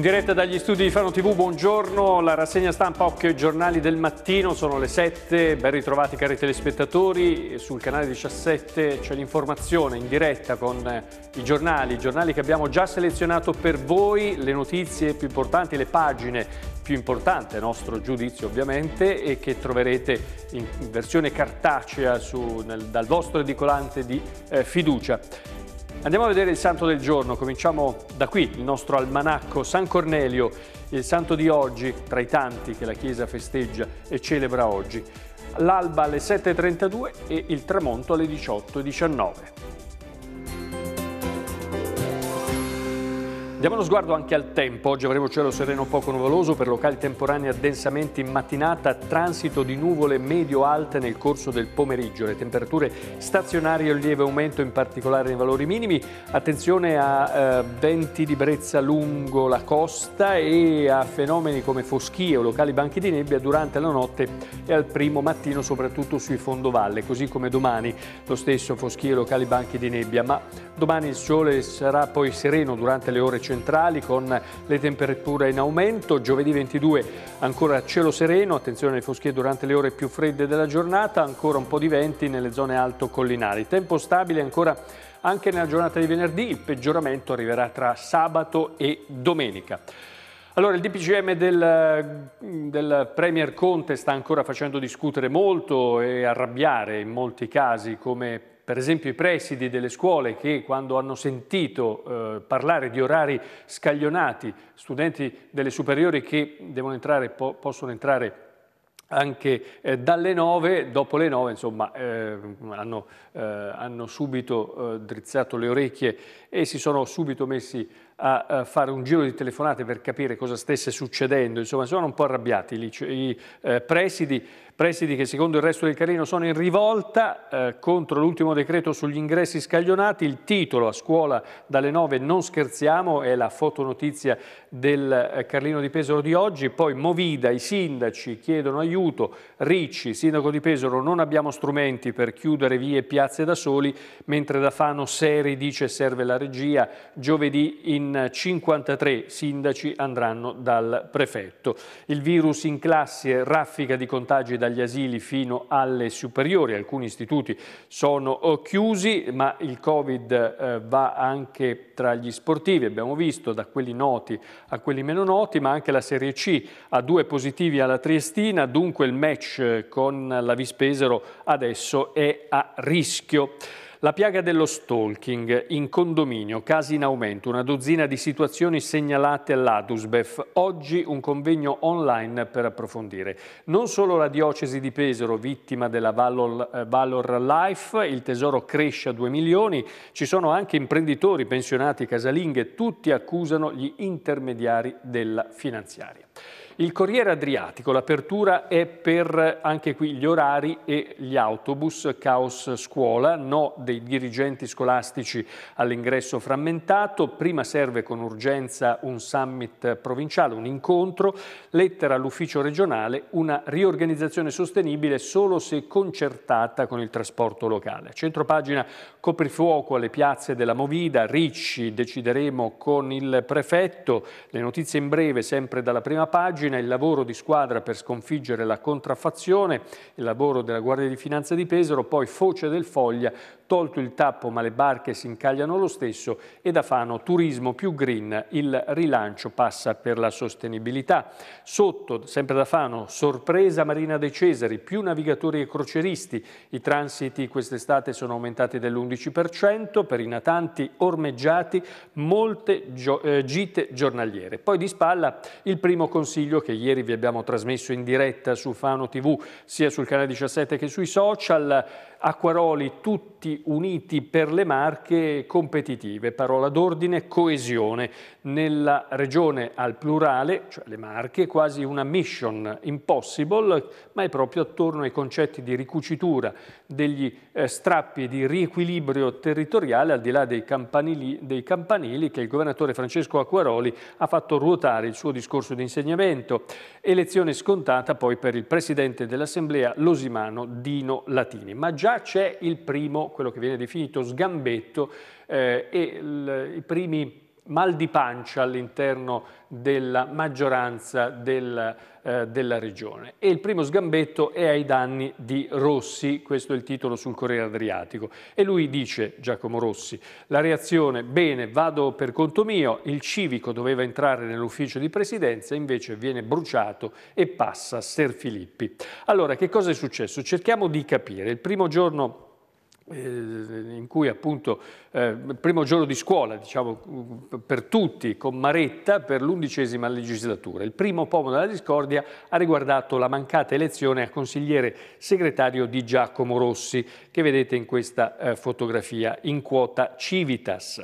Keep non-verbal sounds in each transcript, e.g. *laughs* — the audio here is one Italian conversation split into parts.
In diretta dagli studi di Fano TV, buongiorno, la rassegna stampa Occhio e Giornali del mattino, sono le 7, ben ritrovati cari telespettatori, sul canale 17 c'è l'informazione in diretta con eh, i giornali, i giornali che abbiamo già selezionato per voi, le notizie più importanti, le pagine più importanti, nostro giudizio ovviamente, e che troverete in versione cartacea su, nel, dal vostro edicolante di eh, fiducia. Andiamo a vedere il santo del giorno, cominciamo da qui, il nostro almanacco San Cornelio, il santo di oggi, tra i tanti che la Chiesa festeggia e celebra oggi. L'alba alle 7.32 e il tramonto alle 18.19. Diamo uno sguardo anche al tempo, oggi avremo cielo sereno poco nuvoloso per locali temporanei addensamenti in mattinata, transito di nuvole medio-alte nel corso del pomeriggio. Le temperature stazionarie in lieve aumento, in particolare nei valori minimi. Attenzione a eh, venti di brezza lungo la costa e a fenomeni come foschie o locali banchi di nebbia durante la notte e al primo mattino, soprattutto sui fondovalle, così come domani. Lo stesso foschie e locali banchi di nebbia, ma domani il sole sarà poi sereno durante le ore centrali con le temperature in aumento, giovedì 22 ancora cielo sereno, attenzione alle foschie durante le ore più fredde della giornata, ancora un po' di venti nelle zone alto collinari, tempo stabile ancora anche nella giornata di venerdì, il peggioramento arriverà tra sabato e domenica. Allora, il DPCM del, del, Premier Conte sta ancora facendo discutere molto e arrabbiare in molti casi come per esempio i presidi delle scuole che quando hanno sentito eh, parlare di orari scaglionati, studenti delle superiori che entrare, po possono entrare anche eh, dalle 9, dopo le 9 insomma, eh, hanno, eh, hanno, subito eh, drizzato le orecchie e si sono subito messi a, fare un giro di telefonate per capire cosa stesse succedendo, insomma sono un po' arrabbiati cioè i eh, presidi Presidi che secondo il resto del Carlino sono in rivolta eh, contro l'ultimo decreto sugli ingressi scaglionati. Il titolo a scuola dalle 9 non scherziamo è la fotonotizia del eh, Carlino di Pesaro di oggi. Poi Movida, i sindaci chiedono aiuto. Ricci, sindaco di Pesaro, non abbiamo strumenti per chiudere vie e piazze da soli, mentre da Fano Seri dice serve la regia. Giovedì in 53 sindaci andranno dal prefetto. Il virus in classe raffica di contagi da dagli asili fino alle superiori, alcuni istituti sono eh, chiusi, ma il Covid eh, va anche tra gli sportivi, abbiamo visto da quelli noti a quelli meno noti, ma anche la Serie C ha due positivi alla Triestina, dunque il match eh, con la Vispesero adesso è a rischio. La piaga dello stalking in condominio, casi in aumento, una dozzina di situazioni segnalate all'Adusbef. Oggi un convegno online per approfondire. Non solo la diocesi di Pesaro, vittima della Valor, eh, Valor Life, il tesoro cresce a 2 milioni, ci sono anche imprenditori, pensionati, casalinghe, tutti accusano gli intermediari della finanziaria. Il Corriere Adriatico, l'apertura è per anche qui gli orari e gli autobus, caos scuola, no dei dirigenti scolastici all'ingresso frammentato, prima serve con urgenza un summit provinciale, un incontro, lettera all'ufficio regionale, una riorganizzazione sostenibile solo se concertata con il trasporto locale. Centro pagina coprifuoco alle piazze della Movida, Ricci, decideremo con il prefetto, le notizie in breve sempre dalla prima pagina, Pagina il lavoro di squadra per sconfiggere la contraffazione, il lavoro della Guardia di Finanza di Pesaro, poi Foce del Foglia tolto il tappo ma le barche si incagliano lo stesso e da Fano turismo più green, il rilancio passa per la sostenibilità. Sotto, sempre da Fano, sorpresa Marina dei Cesari, più navigatori e croceristi, i transiti quest'estate sono aumentati dell'11%, per i natanti ormeggiati molte gio eh, gite giornaliere. Poi di spalla il primo consiglio che ieri vi abbiamo trasmesso in diretta su Fano TV, sia sul canale 17 che sui social, Acquaroli tutti Uniti per le Marche competitive, parola d'ordine coesione. Nella regione al plurale, cioè le Marche, quasi una mission impossible, ma è proprio attorno ai concetti di ricucitura degli eh, strappi di riequilibrio territoriale al di là dei campanili, dei campanili, che il governatore Francesco Acquaroli ha fatto ruotare il suo discorso di insegnamento. Elezione scontata poi per il presidente dell'Assemblea Losimano Dino Latini. Ma già c'è il primo, quello che viene definito sgambetto eh, e i primi mal di pancia all'interno della maggioranza del, eh, della regione. E il primo sgambetto è ai danni di Rossi, questo è il titolo sul Corriere Adriatico. E lui dice, Giacomo Rossi, la reazione, bene, vado per conto mio, il civico doveva entrare nell'ufficio di presidenza, invece viene bruciato e passa Ser Filippi. Allora, che cosa è successo? Cerchiamo di capire. Il primo giorno eh, in cui appunto eh, primo giorno di scuola diciamo per tutti con Maretta per l'undicesima legislatura. Il primo pomo della discordia ha riguardato la mancata elezione a consigliere segretario di Giacomo Rossi che vedete in questa eh, fotografia in quota Civitas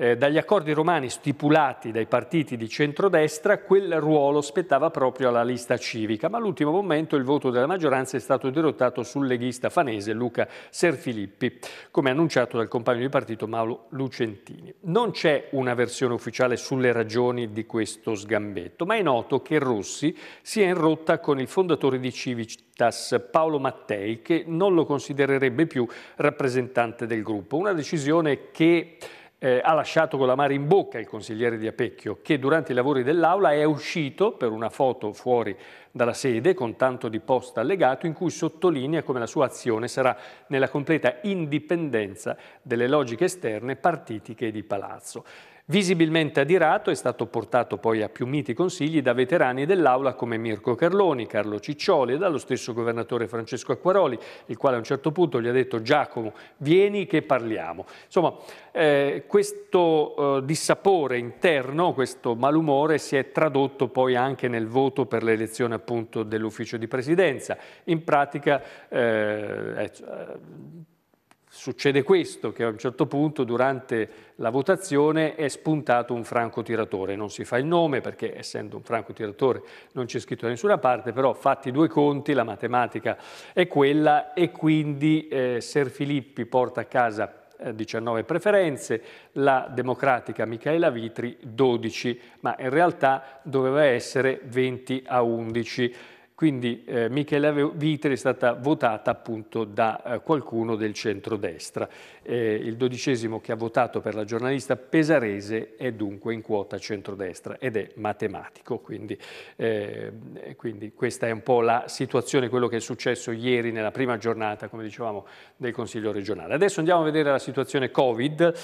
eh, dagli accordi romani stipulati dai partiti di centrodestra quel ruolo spettava proprio alla lista civica, ma all'ultimo momento il voto della maggioranza è stato derottato sul leghista fanese Luca Serfilippi, come annunciato dal compagno di partito Mauro Lucentini. Non c'è una versione ufficiale sulle ragioni di questo sgambetto, ma è noto che Rossi si è in rotta con il fondatore di Civitas, Paolo Mattei, che non lo considererebbe più rappresentante del gruppo. Una decisione che eh, ha lasciato con la mare in bocca il consigliere di Apecchio, che durante i lavori dell'Aula è uscito per una foto fuori dalla sede con tanto di posta allegato in cui sottolinea come la sua azione sarà nella completa indipendenza delle logiche esterne, partitiche di palazzo. Visibilmente adirato è stato portato poi a più miti consigli da veterani dell'Aula come Mirko Carloni, Carlo Ciccioli e dallo stesso governatore Francesco Acquaroli, il quale a un certo punto gli ha detto Giacomo vieni che parliamo. Insomma eh, questo eh, dissapore interno, questo malumore si è tradotto poi anche nel voto per l'elezione appunto dell'ufficio di presidenza. In pratica eh, eh Succede questo, che a un certo punto durante la votazione è spuntato un francotiratore, non si fa il nome perché essendo un francotiratore non c'è scritto da nessuna parte, però fatti due conti, la matematica è quella e quindi eh, Ser Filippi porta a casa 19 eh, preferenze, la democratica Michaela Vitri 12, ma in realtà doveva essere 20 a 11. Quindi eh, Michela Vitri è stata votata appunto da eh, qualcuno del centrodestra. Eh, il dodicesimo che ha votato per la giornalista pesarese è dunque in quota centrodestra ed è matematico. Quindi, eh, quindi questa è un po' la situazione, quello che è successo ieri nella prima giornata, come dicevamo, del Consiglio regionale. Adesso andiamo a vedere la situazione Covid.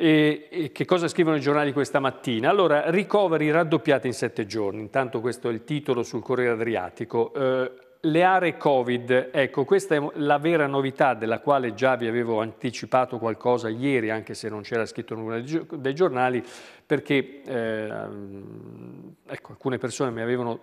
E, e che cosa scrivono i giornali questa mattina? Allora, ricoveri raddoppiati in sette giorni, intanto questo è il titolo sul Corriere Adriatico. Eh, le aree Covid, ecco, questa è la vera novità della quale già vi avevo anticipato qualcosa ieri, anche se non c'era scritto nulla dei giornali, perché eh, ecco, alcune persone mi avevano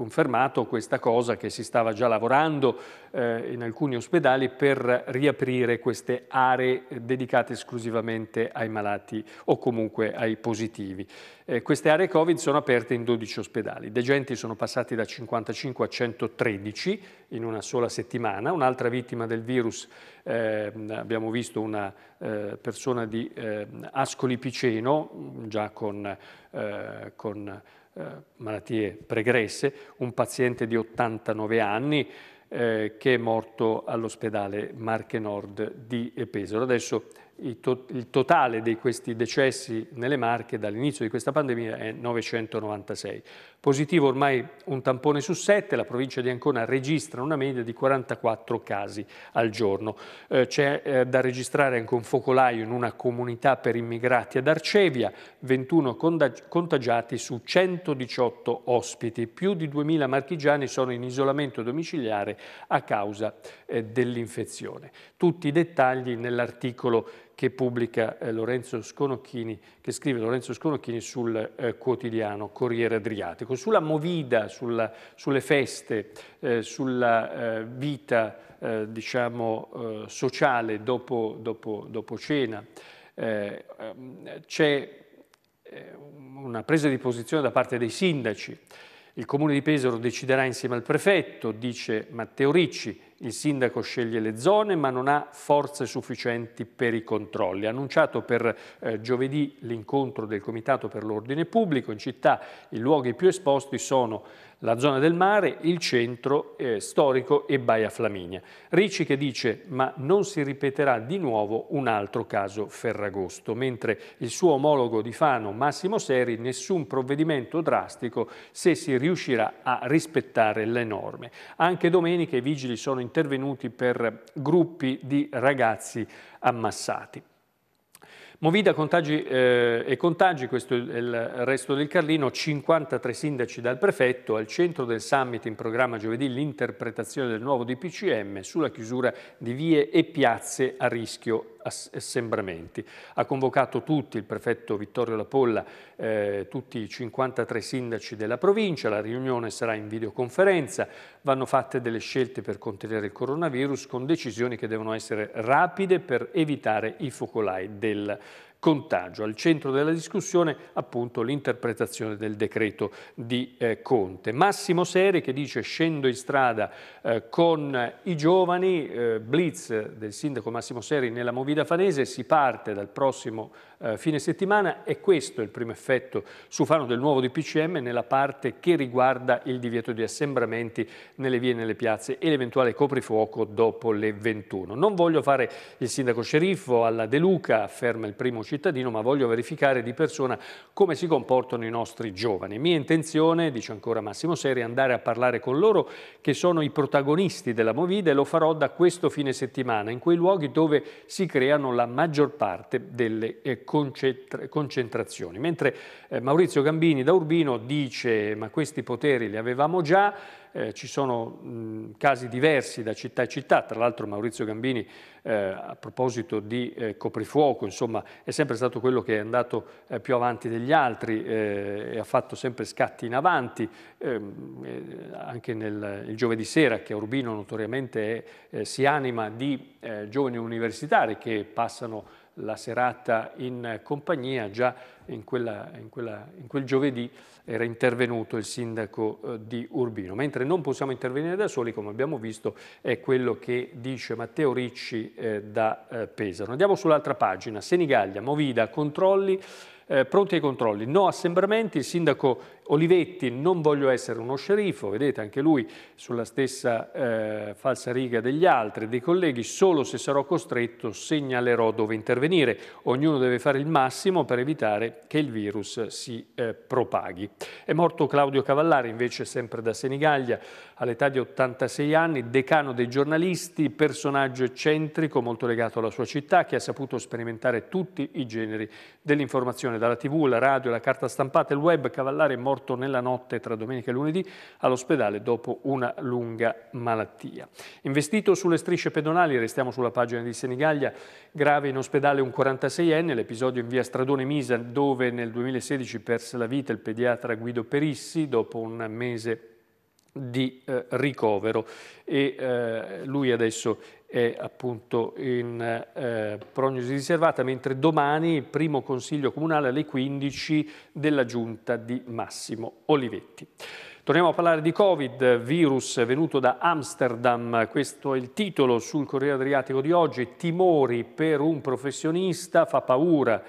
confermato questa cosa che si stava già lavorando eh, in alcuni ospedali per riaprire queste aree dedicate esclusivamente ai malati o comunque ai positivi. Eh, queste aree Covid sono aperte in 12 ospedali. I degenti sono passati da 55 a 113 in una sola settimana. Un'altra vittima del virus, eh, abbiamo visto una eh, persona di ehm, Ascoli Piceno, già con, eh, con eh, malattie pregresse, un paziente di 89 anni eh, che è morto all'ospedale Marche Nord di Pesaro. Adesso il totale di questi decessi nelle Marche dall'inizio di questa pandemia è 996. Positivo ormai un tampone su sette, la provincia di Ancona registra una media di 44 casi al giorno. Eh, c'è eh, da registrare anche un focolaio in una comunità per immigrati ad Arcevia, 21 contagiati su 118 ospiti. Più di 2.000 marchigiani sono in isolamento domiciliare a causa eh, dell'infezione. Tutti i dettagli nell'articolo che pubblica eh, Lorenzo Sconocchini, che scrive Lorenzo Sconocchini sul eh, quotidiano Corriere Adriatico, sulla movida, sulla, sulle feste, eh, sulla vita diciamo, sociale dopo, dopo, dopo cena. Ehm, c'è una presa di posizione da parte dei sindaci. Il comune di Pesaro deciderà insieme al prefetto, dice Matteo Ricci, il sindaco sceglie le zone ma non ha forze sufficienti per i controlli. annunciato per eh, giovedì l'incontro del Comitato per l'Ordine Pubblico. In città i luoghi più esposti sono la zona del mare, il centro eh, storico e Baia Flaminia. Ricci che dice ma non si ripeterà di nuovo un altro caso Ferragosto, mentre il suo omologo di Fano Massimo Seri nessun provvedimento drastico se si riuscirà a rispettare le norme. Anche domenica i vigili sono in intervenuti per gruppi di ragazzi ammassati. Movida contagi, eh, e contagi, questo è il resto del Carlino, 53 sindaci dal prefetto, al centro del summit in programma giovedì l'interpretazione del nuovo DPCM sulla chiusura di vie e piazze a rischio assembramenti. Ha convocato tutti, il prefetto Vittorio Lapolla, eh, tutti i 53 sindaci della provincia, la riunione sarà in videoconferenza, vanno fatte delle scelte per contenere il coronavirus con decisioni che devono essere rapide per evitare i focolai del contagio. Al centro della discussione appunto l'interpretazione del decreto di eh, Conte. Massimo Seri che dice scendo in strada eh, con i giovani, eh, blitz del sindaco Massimo Seri nella Movida Fanese, si parte dal prossimo eh, fine settimana e questo è il primo effetto su Fano del nuovo DPCM nella parte che riguarda il divieto di assembramenti nelle vie e nelle piazze e l'eventuale coprifuoco dopo le 21. Non voglio fare il sindaco sceriffo alla De Luca, afferma il primo cittadino, ma voglio verificare di persona come si comportano i nostri giovani. Mia intenzione, dice ancora Massimo Seri, andare a parlare con loro che sono i protagonisti della Movida e lo farò da questo fine settimana in quei luoghi dove si creano la maggior parte delle eh, concentrazioni. Mentre eh, Maurizio Gambini da Urbino dice ma questi poteri li avevamo già, eh, ci sono mh, casi diversi da città a città, tra l'altro Maurizio Gambini eh, a proposito di eh, coprifuoco, insomma, è sempre stato quello che è andato eh, più avanti degli altri eh, e ha fatto sempre scatti in avanti, ehm, eh, anche nel, il giovedì sera che a Urbino notoriamente è, si anima di giovani universitari che passano la serata in compagnia, già in, quella, in, quella, in quel giovedì era intervenuto il sindaco eh, di Urbino, mentre non possiamo intervenire da soli, come abbiamo visto, è quello che dice Matteo Ricci eh, da eh, Pesaro. Andiamo sull'altra pagina, Senigallia, Movida, controlli, eh, pronti ai controlli, no assembramenti, il sindaco Olivetti, non voglio essere uno sceriffo, vedete anche lui sulla stessa eh, falsa riga degli altri, dei colleghi, solo se sarò costretto segnalerò dove intervenire, ognuno deve fare il massimo per evitare che il virus si eh, propaghi. È morto Claudio Cavallari invece sempre da Senigallia, all'età di 86 anni, decano dei giornalisti, personaggio eccentrico molto legato alla sua città che ha saputo sperimentare tutti i generi dell'informazione dalla tv, la radio, la carta stampata e il web, Cavallari è morto nella notte tra domenica e lunedì all'ospedale dopo una lunga malattia. Investito sulle strisce pedonali, restiamo sulla pagina di Senigallia, grave in ospedale un 46enne, l'episodio in via Stradone Misa dove nel 2016 perse la vita il pediatra Guido Perissi dopo un mese di eh, ricovero e eh, lui adesso è appunto in eh, prognosi riservata, mentre domani il primo consiglio comunale alle 15 della giunta di Massimo Olivetti. Torniamo a parlare di Covid, virus venuto da Amsterdam, questo è il titolo sul Corriere Adriatico di oggi, timori per un professionista, fa paura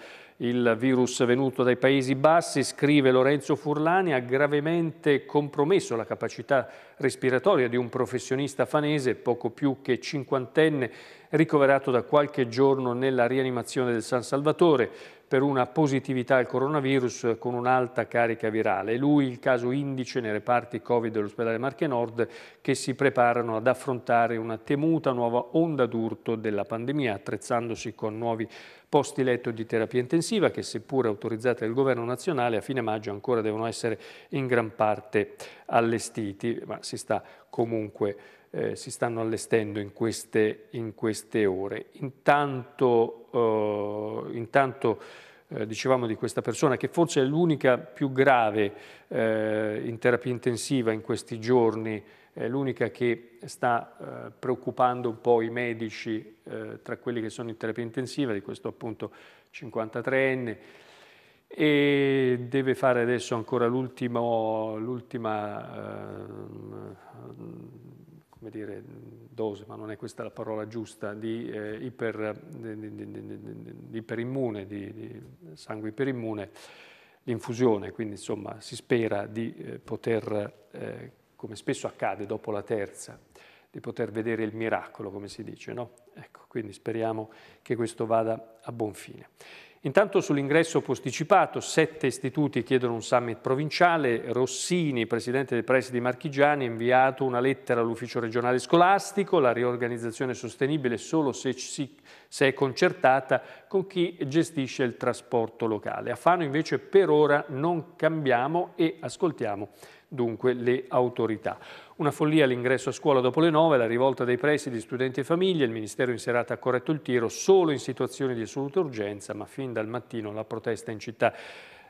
il virus venuto dai Paesi Bassi, scrive Lorenzo Furlani, ha gravemente compromesso la capacità respiratoria di un professionista fanese, poco più che cinquantenne, ricoverato da qualche giorno nella rianimazione del San Salvatore per una positività al coronavirus con un'alta carica virale. Lui il caso indice nei reparti Covid dell'ospedale Marche Nord che si preparano ad affrontare una temuta nuova onda d'urto della pandemia attrezzandosi con nuovi posti letto di terapia intensiva che seppur autorizzati dal governo nazionale a fine maggio ancora devono essere in gran parte allestiti, ma si sta comunque eh, si stanno allestendo in queste, in queste ore. Intanto, eh, intanto eh, dicevamo di questa persona che forse è l'unica più grave eh, in terapia intensiva in questi giorni, è l'unica che sta eh, preoccupando un po' i medici eh, tra quelli che sono in terapia intensiva, di questo appunto 53enne e deve fare adesso ancora l'ultima ehm, come dire, dose, ma non è questa la parola giusta, di, eh, iper, di, di, iperimmune, di, sangue iperimmune, l'infusione, quindi insomma si spera di eh, poter, eh, come spesso accade dopo la terza, di poter vedere il miracolo, come si dice, no? Ecco, quindi speriamo che questo vada a buon fine. Intanto sull'ingresso posticipato, sette istituti chiedono un summit provinciale, Rossini, presidente dei Presidi Marchigiani, ha inviato una lettera all'ufficio regionale scolastico, la riorganizzazione è sostenibile solo se, si, se è concertata con chi gestisce il trasporto locale. A Fano invece per ora non cambiamo e ascoltiamo dunque le autorità. Una follia all'ingresso a scuola dopo le nove, la rivolta dei presidi, studenti e famiglie, il Ministero in serata ha corretto il tiro solo in situazioni di assoluta urgenza, ma fin dal mattino la protesta in città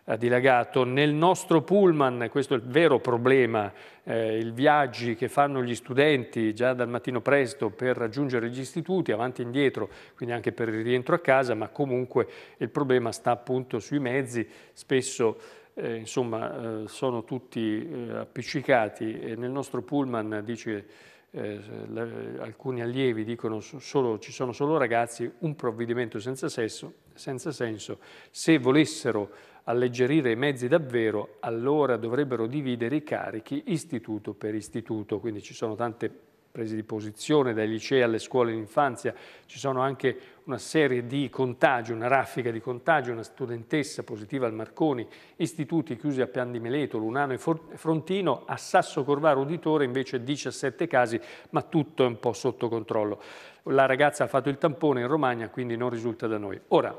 ha dilagato. Nel nostro pullman, questo è il vero problema, eh, i viaggi che fanno gli studenti già dal mattino presto per raggiungere gli istituti, avanti e indietro, quindi anche per il rientro a casa, ma comunque il problema sta appunto sui mezzi, spesso eh, insomma, eh, sono tutti eh, appiccicati e nel nostro pullman dice, eh, la, alcuni allievi dicono solo, ci sono solo ragazzi, un provvedimento senza, sesso, senza senso, se volessero alleggerire i mezzi davvero allora dovrebbero dividere i carichi istituto per istituto, quindi ci sono tante prese di posizione dai licei alle scuole infanzia, ci sono anche una serie di contagi, una raffica di contagi, una studentessa positiva al Marconi, istituti chiusi a Pian di Meleto, Lunano e Frontino, a Sasso Corvaro Uditore invece 17 casi, ma tutto è un po' sotto controllo. La ragazza ha fatto il tampone in Romagna, quindi non risulta da noi. Ora,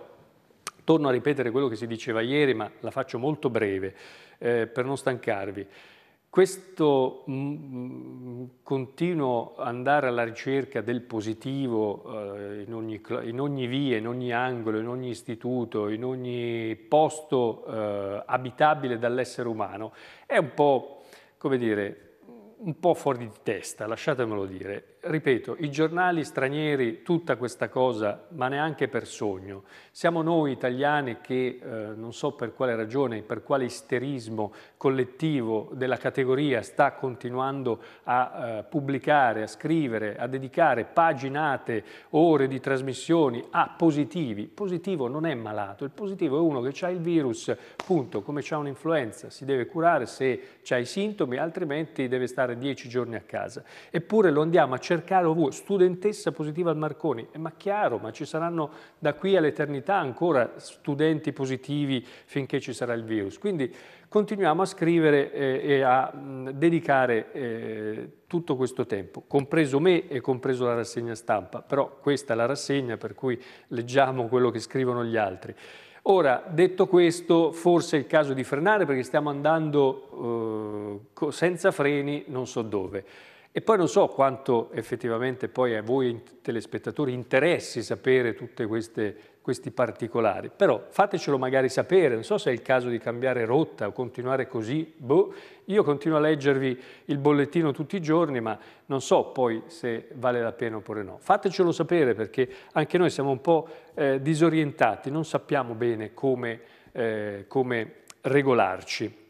torno a ripetere quello che si diceva ieri, ma la faccio molto breve, eh, per non stancarvi. Questo mm, mm, continuo andare alla ricerca del positivo eh, in, ogni, in, ogni, via, in ogni angolo, in ogni istituto, in ogni posto eh, abitabile dall'essere umano è un po', come dire, un po' fuori di testa, lasciatemelo dire ripeto, i giornali stranieri tutta questa cosa, ma neanche per sogno. Siamo noi italiani che, eh, non so per quale ragione, per quale isterismo collettivo della categoria sta continuando a eh, pubblicare, a scrivere, a dedicare paginate, ore di trasmissioni a positivi. Positivo non è malato, il positivo è uno che ha il virus, punto, come c'ha un'influenza, si deve curare se ha i sintomi, altrimenti deve stare dieci giorni a casa. Eppure lo andiamo a cercare cercare ovunque, studentessa positiva al Marconi, eh, ma chiaro, ma ci saranno da qui all'eternità ancora studenti positivi finché ci sarà il virus. Quindi continuiamo a scrivere eh, e a mh, dedicare eh, tutto questo tempo, compreso me e compreso la rassegna stampa, però questa è la rassegna per cui leggiamo quello che scrivono gli altri. Ora, detto questo, forse è il caso di frenare perché stiamo andando eh, senza freni non so dove. E poi non so quanto effettivamente poi a voi telespettatori interessi sapere tutti questi particolari, però fatecelo magari sapere, non so se è il caso di cambiare rotta o continuare così, boh. io continuo a leggervi il bollettino tutti i giorni, ma non so poi se vale la pena oppure no. Fatecelo sapere perché anche noi siamo un po' eh, disorientati, non sappiamo bene come, eh, come regolarci.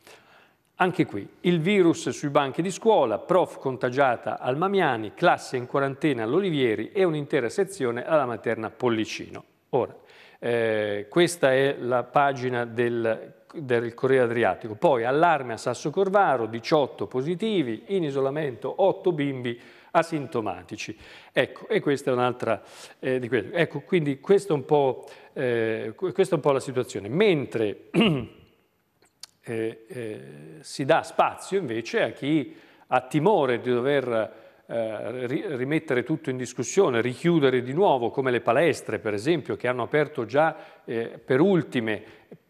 Anche qui, il virus sui banchi di scuola, prof contagiata al Mamiani, classe in quarantena all'Olivieri e un'intera sezione alla materna Pollicino. Ora, eh, questa è la pagina del del Corriere Adriatico. Poi allarme a Sasso Corvaro, 18 positivi, in isolamento 8 bimbi asintomatici. Ecco, e questa è un'altra eh, di queste. Ecco, quindi questa è un po', eh, questa è un po' la situazione. Mentre *clears throat* Eh, eh, si dà spazio invece a chi ha timore di dover eh, rimettere tutto in discussione, richiudere di nuovo, come le palestre per esempio, che hanno aperto già eh, per ultime,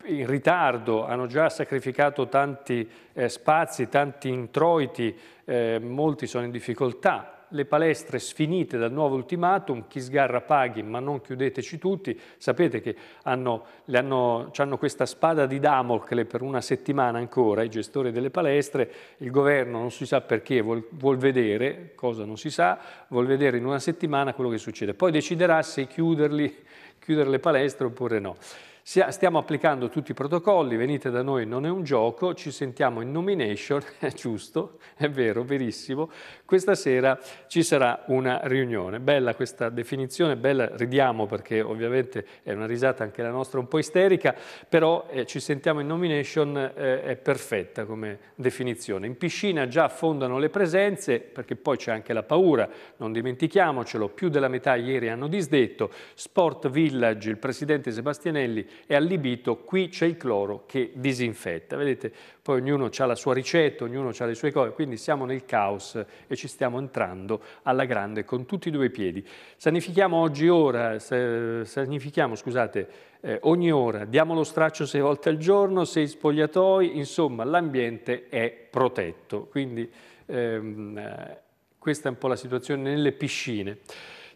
in ritardo, hanno già sacrificato tanti eh, spazi, tanti introiti, eh, molti sono in difficoltà le palestre sfinite dal nuovo ultimatum, chi sgarra paghi ma non chiudeteci tutti, sapete che hanno, hanno, hanno questa spada di Damocle per una settimana ancora i gestori delle palestre, il governo non si sa perché vuol, vuol vedere, cosa non si sa, vuol vedere in una settimana quello che succede, poi deciderà se chiuderli, chiudere le palestre oppure no. Stiamo applicando tutti i protocolli, venite da noi, non è un gioco, ci sentiamo in nomination, *laughs* è giusto, è vero, verissimo. Questa sera ci sarà una riunione. Bella questa definizione, bella, ridiamo perché ovviamente è una risata anche la nostra un po' isterica, però eh, ci sentiamo in nomination eh, è perfetta come definizione. In piscina già affondano le presenze perché poi c'è anche la paura, non dimentichiamocelo, più della metà ieri hanno disdetto. Sport Village, il presidente Sebastianelli è allibito, qui c'è il cloro che disinfetta. Vedete, poi ognuno ha la sua ricetta, ognuno ha le sue cose, quindi siamo nel caos e ci stiamo entrando alla grande con tutti e due i piedi. Sanifichiamo oggi ora, sanifichiamo, scusate, eh, ogni ora, diamo lo straccio sei volte al giorno, sei spogliatoi, insomma l'ambiente è protetto. Quindi ehm, eh, questa è un po' la situazione nelle piscine.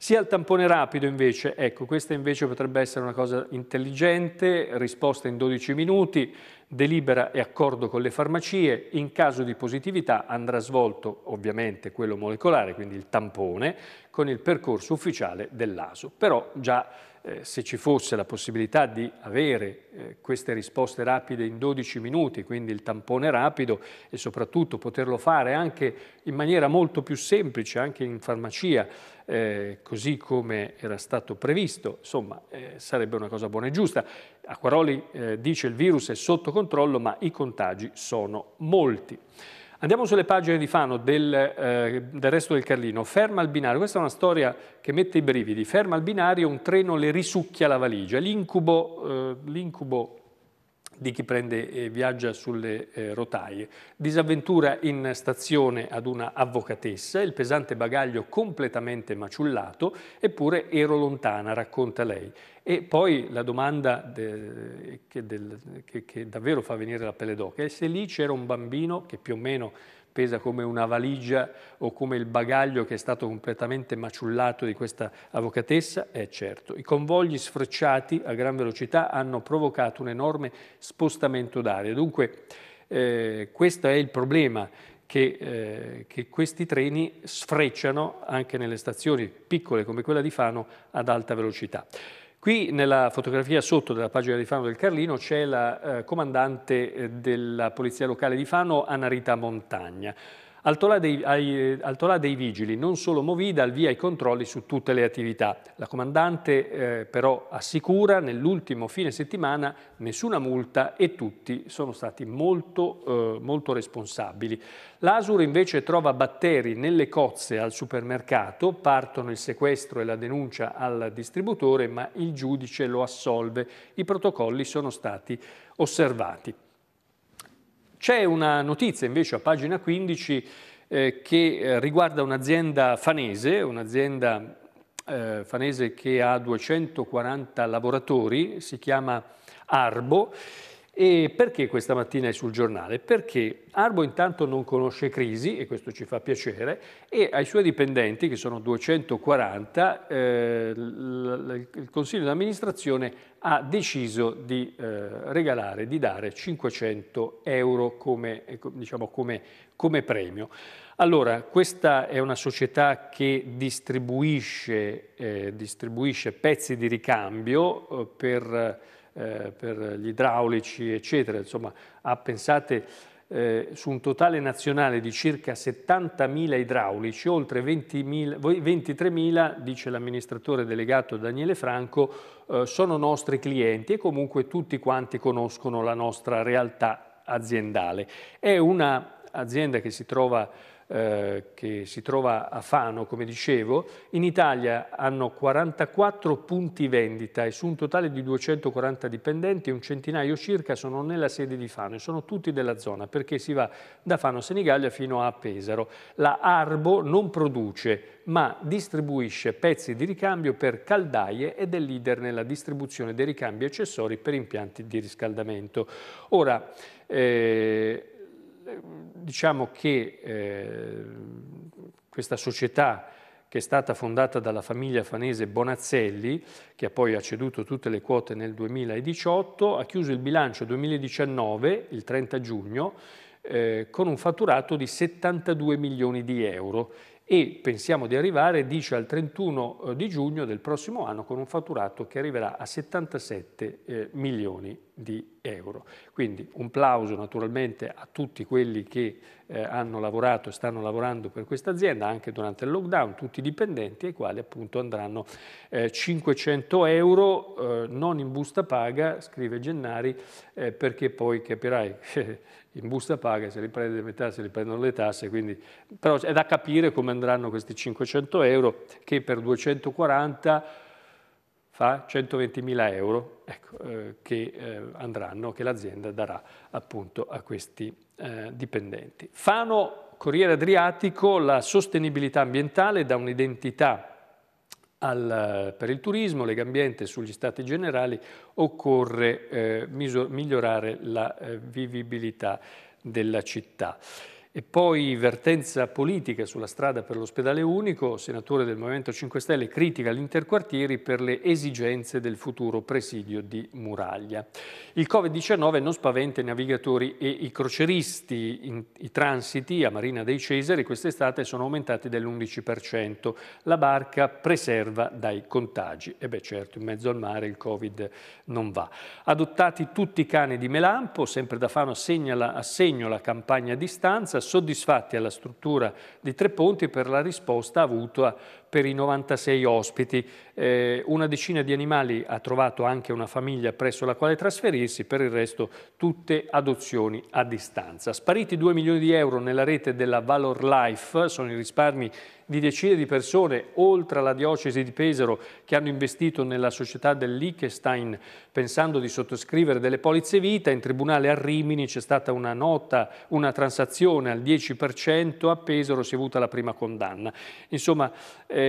Sia il tampone rapido invece, ecco, questa invece potrebbe essere una cosa intelligente, risposta in 12 minuti, delibera e accordo con le farmacie, in caso di positività andrà svolto ovviamente quello molecolare, quindi il tampone, con il percorso ufficiale dell'ASO. Però già eh, se ci fosse la possibilità di avere eh, queste risposte rapide in 12 minuti, quindi il tampone rapido e soprattutto poterlo fare anche in maniera molto più semplice, anche in farmacia, eh, così come era stato previsto, insomma eh, sarebbe una cosa buona e giusta. Acquaroli eh, dice che il virus è sotto controllo ma i contagi sono molti. Andiamo sulle pagine di Fano del, eh, del, resto del Carlino. Ferma il binario, questa è una storia che mette i brividi. Ferma il binario, un treno le risucchia la valigia. L'incubo, eh, di chi prende e viaggia sulle eh, rotaie. Disavventura in stazione ad una avvocatessa, il pesante bagaglio completamente maciullato, eppure ero lontana, racconta lei. E poi la domanda de, che, del, che, che, davvero fa venire la pelle d'oca è se lì c'era un bambino che più o meno pesa come una valigia o come il bagaglio che è stato completamente maciullato di questa avvocatessa, è eh, certo. I convogli sfrecciati a gran velocità hanno provocato un enorme spostamento d'aria. Dunque eh, questo è il problema che, eh, che, questi treni sfrecciano anche nelle stazioni piccole come quella di Fano ad alta velocità. Qui nella fotografia sotto della pagina di Fano del Carlino c'è la eh, comandante eh, della Polizia Locale di Fano, Anarita Montagna. Altola dei, dei Vigili non solo Movida al via i controlli su tutte le attività. La comandante eh, però assicura nell'ultimo fine settimana nessuna multa e tutti sono stati molto, eh, molto responsabili. L'Asur invece trova batteri nelle cozze al supermercato, partono il sequestro e la denuncia al distributore ma il giudice lo assolve. I protocolli sono stati osservati. C'è una notizia invece a pagina 15 eh, che eh, riguarda un'azienda fanese, un'azienda eh, fanese che ha 240 lavoratori, si chiama Arbo e perché questa mattina è sul giornale? Perché Arbo intanto non conosce crisi, e questo ci fa piacere, e ai suoi dipendenti, che sono 240, eh, il Consiglio di amministrazione ha deciso di eh, regalare, di dare 500 euro come, ecco, diciamo, come, come premio. Allora, questa è una società che distribuisce, eh, distribuisce pezzi di ricambio eh, per eh, per gli idraulici, eccetera, insomma ha pensate eh, su un totale nazionale di circa 70.000 idraulici, oltre 23.000, dice l'amministratore delegato Daniele Franco, eh, sono nostri clienti e comunque tutti quanti conoscono la nostra realtà aziendale. È un'azienda che si trova eh, che si trova a Fano, come dicevo, in Italia hanno 44 punti vendita e su un totale di 240 dipendenti un centinaio circa sono nella sede di Fano e sono tutti della zona perché si va da Fano Senigallia fino a Pesaro. La Arbo non produce ma distribuisce pezzi di ricambio per caldaie ed è leader nella distribuzione dei ricambi accessori per impianti di riscaldamento. Ora, eh, diciamo che eh, questa società che è stata fondata dalla famiglia fanese Bonazzelli, che ha poi ha ceduto tutte le quote nel 2018, ha chiuso il bilancio 2019, il 30 giugno, eh, con un fatturato di 72 milioni di euro e pensiamo di arrivare, dice, al 31 eh, di giugno del prossimo anno con un fatturato che arriverà a 77 eh, milioni di euro. Quindi un plauso naturalmente a tutti quelli che eh, hanno lavorato e stanno lavorando per questa azienda anche durante il lockdown, tutti i dipendenti ai quali appunto andranno eh, 500 euro eh, non in busta paga, scrive Gennari, eh, perché poi capirai che *laughs* in busta paga se li prende metà se li prendono le tasse, quindi però è da capire come andranno questi 500 euro che per 240 fa 120.000 euro ecco, eh, che eh, andranno, che l'azienda darà appunto a questi eh, dipendenti. Fano, Corriere Adriatico, la sostenibilità ambientale dà un'identità al, per il turismo, Legambiente sugli stati generali, occorre eh, migliorare la eh, vivibilità della città. E poi vertenza politica sulla strada per l'ospedale unico, senatore del Movimento 5 Stelle critica l'interquartieri per le esigenze del futuro presidio di Muraglia. Il Covid-19 non spaventa i navigatori e i croceristi. I transiti a Marina dei Cesari quest'estate sono aumentati dell'11%. La barca preserva dai contagi. E beh certo, in mezzo al mare il Covid non va. Adottati tutti i cani di Melampo, sempre da Fano assegna la, assegno la campagna a distanza, soddisfatti alla struttura di Tre Ponti per la risposta avuta per i 96 ospiti. Eh, una decina di animali ha trovato anche una famiglia presso la quale trasferirsi, per il resto tutte adozioni a distanza. Spariti 2 milioni di euro nella rete della Valor Life, sono i risparmi di decine di persone, oltre alla diocesi di Pesaro, che hanno investito nella società del pensando di sottoscrivere delle polizze vita. In tribunale a Rimini c'è stata una nota, una transazione al 10%, a Pesaro si è avuta la prima condanna. Insomma, eh,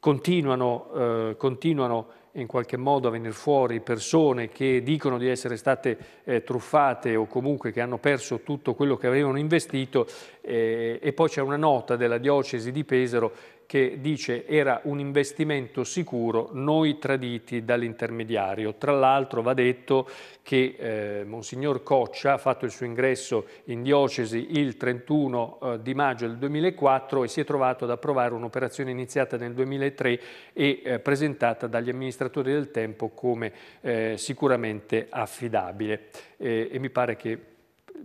continuano, eh, continuano, in qualche modo a venire fuori persone che dicono di essere state eh, truffate o comunque che hanno perso tutto quello che avevano investito eh, e poi c'è una nota della diocesi di Pesaro che dice era un investimento sicuro, noi traditi dall'intermediario. Tra l'altro va detto che eh, Monsignor Coccia ha fatto il suo ingresso in diocesi il 31 eh, di maggio del 2004 e si è trovato ad approvare un'operazione iniziata nel 2003 e eh, presentata dagli amministratori del tempo come eh, sicuramente affidabile. Eh, e mi pare che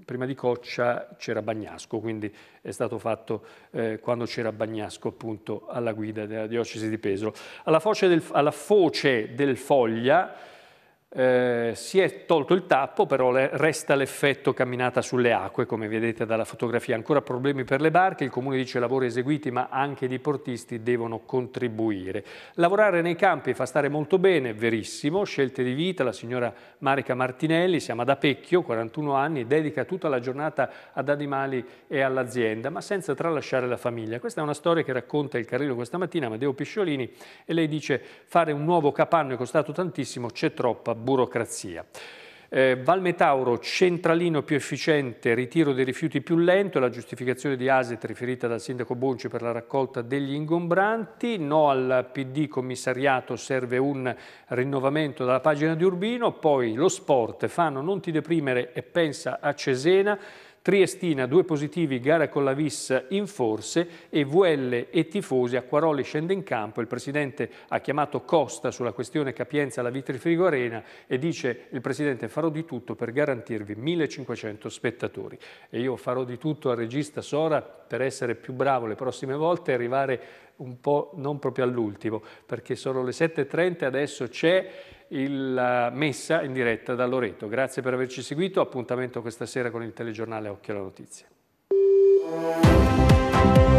prima di Coccia c'era Bagnasco, quindi è stato fatto eh, quando c'era Bagnasco appunto alla guida della diocesi di Pesaro. Alla alla foce del Foglia eh, si è tolto il tappo, però resta l'effetto camminata sulle acque, come vedete dalla fotografia. Ancora problemi per le barche, il Comune dice lavori eseguiti, ma anche i diportisti devono contribuire. Lavorare nei campi fa stare molto bene, verissimo, scelte di vita, la signora Marica Martinelli, siamo ad Apecchio, 41 anni, dedica tutta la giornata ad animali e all'azienda, ma senza tralasciare la famiglia. Questa è una storia che racconta il Carrello questa mattina, Matteo Pisciolini, e lei dice fare un nuovo capanno è costato tantissimo, c'è troppa burocrazia. Eh, Valmetauro, centralino più efficiente, ritiro dei rifiuti più lento, è la giustificazione di Aset riferita dal sindaco Bonci per la raccolta degli ingombranti, no al PD commissariato serve un rinnovamento dalla pagina di Urbino, poi lo sport, fanno non ti deprimere e pensa a Cesena, Triestina, due positivi, gara con la VIS in forse e VL e tifosi, Acquaroli scende in campo, il Presidente ha chiamato Costa sulla questione capienza alla Vitrifrigo Arena e dice il Presidente farò di tutto per garantirvi 1500 spettatori e io farò di tutto al regista Sora per essere più bravo le prossime volte e arrivare un po' non proprio all'ultimo perché sono le 7.30 adesso c'è la messa in diretta da Loreto. Grazie per averci seguito, appuntamento questa sera con il telegiornale Occhio alla Notizia.